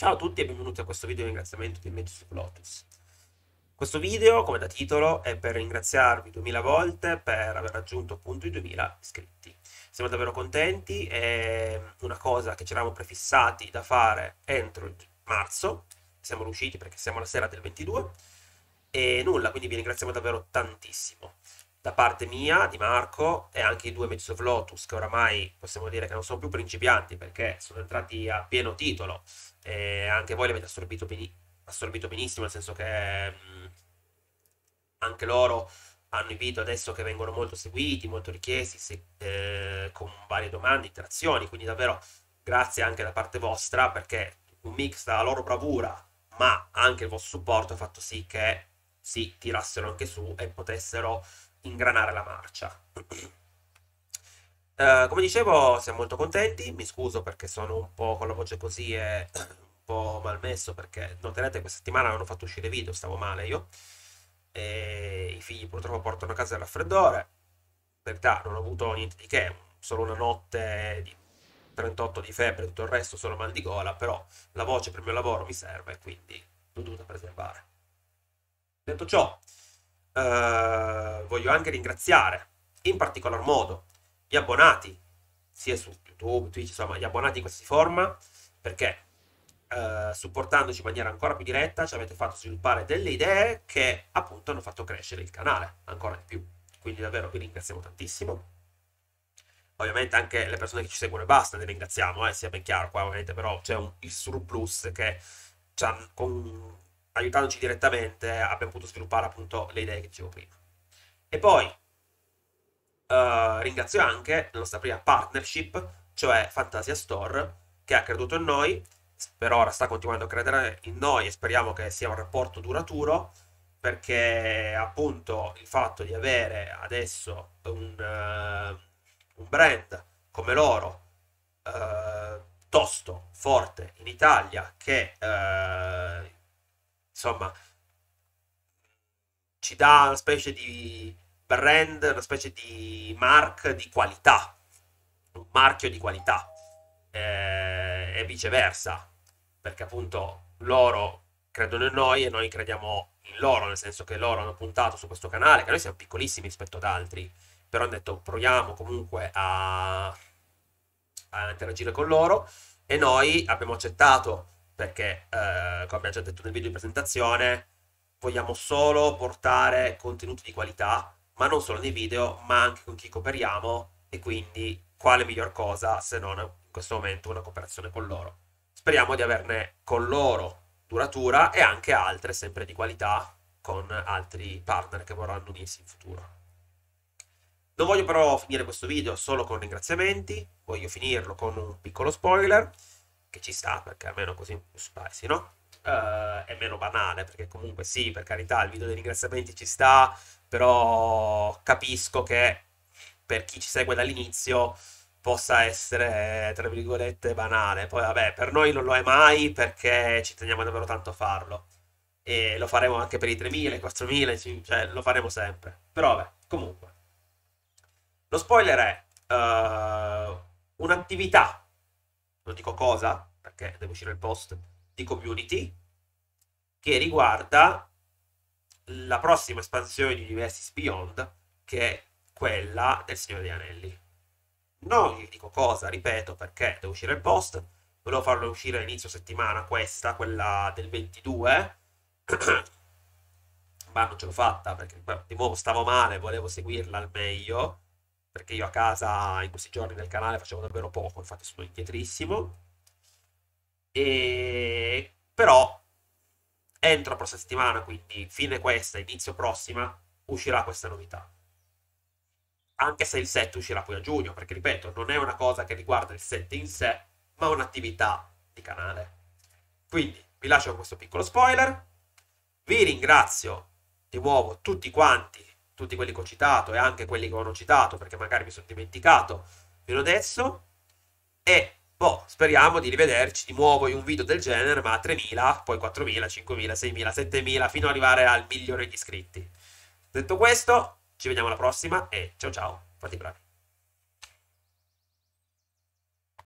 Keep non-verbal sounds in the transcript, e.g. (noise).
Ciao a tutti e benvenuti a questo video di ringraziamento di Magic Lotus. Questo video, come da titolo, è per ringraziarvi 2000 volte per aver raggiunto appunto i 2000 iscritti. Siamo davvero contenti, è una cosa che ci eravamo prefissati da fare entro marzo, siamo riusciti perché siamo la sera del 22, e nulla, quindi vi ringraziamo davvero tantissimo da parte mia, di Marco, e anche i due Mages of Lotus, che oramai possiamo dire che non sono più principianti perché sono entrati a pieno titolo, e anche voi li avete assorbito, ben... assorbito benissimo, nel senso che mh, mm, anche loro hanno i video adesso che vengono molto seguiti, molto richiesti, se, eh, con varie domande, interazioni, quindi davvero grazie anche da parte vostra perché un mix dalla loro bravura ma anche il vostro supporto ha fatto sì che si tirassero anche su e potessero ingranare la marcia. Uh, (clears throat) come dicevo, siamo molto contenti. Mi scuso perché sono un po' con la voce così e (clears throat) un po' malmesso perché noterete questa settimana non ho fatto uscire video, stavo male io. E I figli purtroppo portano a casa il raffreddore. In verità non ho avuto niente di che, solo una notte di 38 di febbre, tutto il resto solo mal di gola, però la voce per il mio lavoro mi serve, quindi l'ho dovuta preservare. Detto ciò, eh, voglio anche ringraziare in particolar modo gli abbonati, sia su YouTube, Twitch, insomma, gli abbonati in questa forma, perché eh, supportandoci in maniera ancora più diretta ci avete fatto sviluppare delle idee che appunto hanno fatto crescere il canale ancora di più. Quindi davvero vi ringraziamo tantissimo. Ovviamente anche le persone che ci seguono e basta, le ringraziamo, eh, sia ben chiaro, qua ovviamente però c'è un, il surplus che ci hanno aiutandoci direttamente abbiamo potuto sviluppare appunto le idee che dicevo prima. E poi uh, ringrazio anche la nostra prima partnership, cioè Fantasia Store, che ha creduto in noi, per ora sta continuando a credere in noi e speriamo che sia un rapporto duraturo, perché appunto il fatto di avere adesso un, uh, un brand come loro, uh, tosto, forte in Italia, che insomma, ci dà una specie di brand, una specie di mark di qualità, un marchio di qualità eh, e viceversa, perché appunto loro credono in noi e noi crediamo in loro, nel senso che loro hanno puntato su questo canale, che noi siamo piccolissimi rispetto ad altri, però hanno detto proviamo comunque a, a interagire con loro e noi abbiamo accettato perché eh, come abbiamo già detto nel video di presentazione vogliamo solo portare contenuti di qualità ma non solo nei video ma anche con chi cooperiamo e quindi quale miglior cosa se non in questo momento una cooperazione con loro speriamo di averne con loro duratura e anche altre sempre di qualità con altri partner che vorranno unirsi in futuro non voglio però finire questo video solo con ringraziamenti voglio finirlo con un piccolo spoiler che ci sta perché almeno così è più spicy, no? Uh, è meno banale perché comunque sì, per carità, il video dei ringraziamenti ci sta, però capisco che per chi ci segue dall'inizio possa essere, tra virgolette, banale. Poi vabbè, per noi non lo è mai perché ci teniamo davvero tanto a farlo. E lo faremo anche per i 3.000, 4.000, cioè lo faremo sempre. Però vabbè, comunque. Lo spoiler è uh, un'attività non dico cosa, perché devo uscire il post di community, che riguarda la prossima espansione di Universis Beyond, che è quella del Signore degli Anelli. Non gli dico cosa, ripeto, perché devo uscire il post, volevo farlo uscire all'inizio settimana, questa, quella del 22, (clears throat) ma non ce l'ho fatta perché di nuovo stavo male, volevo seguirla al meglio perché io a casa in questi giorni nel canale facevo davvero poco, infatti sono indietrissimo. E... Però entro la prossima settimana, quindi fine questa, inizio prossima, uscirà questa novità. Anche se il set uscirà poi a giugno, perché ripeto, non è una cosa che riguarda il set in sé, ma un'attività di canale. Quindi vi lascio questo piccolo spoiler. Vi ringrazio di nuovo tutti quanti tutti quelli che ho citato e anche quelli che non ho citato perché magari mi sono dimenticato fino adesso e boh, speriamo di rivederci di nuovo in un video del genere ma a 3.000, poi 4.000, 5.000, 6.000, 7.000 fino ad arrivare al milione di iscritti detto questo ci vediamo alla prossima e ciao ciao fate i bravi